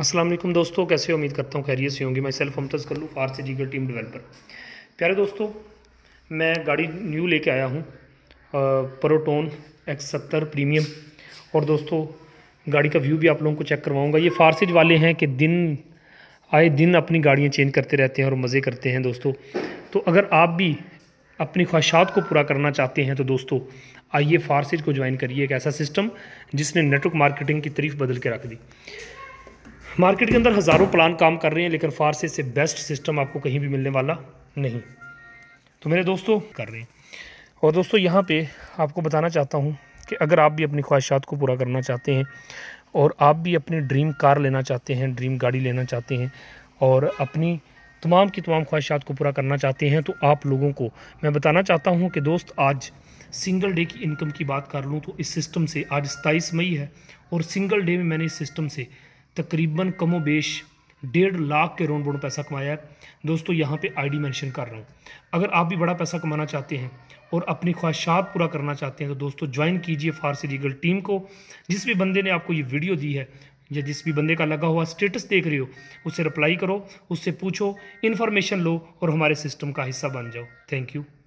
असलम दोस्तों कैसे उम्मीद करता हूँ खैरियत से होंगी मैं सेल्फ मुमतज़ कर लूँ फार से जीगर टीम डेवलपर प्यारे दोस्तों मैं गाड़ी न्यू लेके आया हूँ प्रोटोन एक्स सत्तर प्रीमियम और दोस्तों गाड़ी का व्यू भी आप लोगों को चेक करवाऊँगा ये फारसेज वाले हैं कि दिन आए दिन अपनी गाड़ियाँ चेंज करते रहते हैं और मज़े करते हैं दोस्तों तो अगर आप भी अपनी ख्वाहिशात को पूरा करना चाहते हैं तो दोस्तों आइए फारसिज को ज्वाइन करिए एक ऐसा सिस्टम जिसने नेटवर्क मार्केटिंग की तरीफ बदल के रख दी मार्केट के अंदर हज़ारों प्लान काम कर रहे हैं लेकिन फारसे से बेस्ट सिस्टम आपको कहीं भी मिलने वाला नहीं तो मेरे दोस्तों कर रहे हैं और दोस्तों यहाँ पे आपको बताना चाहता हूँ कि अगर आप भी अपनी ख्वाहिशात को पूरा करना चाहते हैं और आप भी अपनी ड्रीम कार लेना चाहते हैं ड्रीम गाड़ी लेना चाहते हैं और अपनी तमाम की तमाम ख्वाहिशात को पूरा करना चाहते हैं तो आप लोगों को मैं बताना चाहता हूँ कि दोस्त आज सिंगल डे की इनकम की बात कर लूँ तो इस सिस्टम से आज सताईस मई है और सिंगल डे में मैंने इस सिस्टम से तकरीबन कमो बेश डेढ़ लाख के रोन बोन पैसा कमाया है दोस्तों यहाँ पे आईडी मेंशन कर रहा हूँ अगर आप भी बड़ा पैसा कमाना चाहते हैं और अपनी ख्वाहिशात पूरा करना चाहते हैं तो दोस्तों ज्वाइन कीजिए फारसी लीगल टीम को जिस भी बंदे ने आपको ये वीडियो दी है या जिस भी बंदे का लगा हुआ स्टेटस देख रहे हो उसे रिप्लाई करो उससे पूछो इन्फॉर्मेशन लो और हमारे सिस्टम का हिस्सा बन जाओ थैंक यू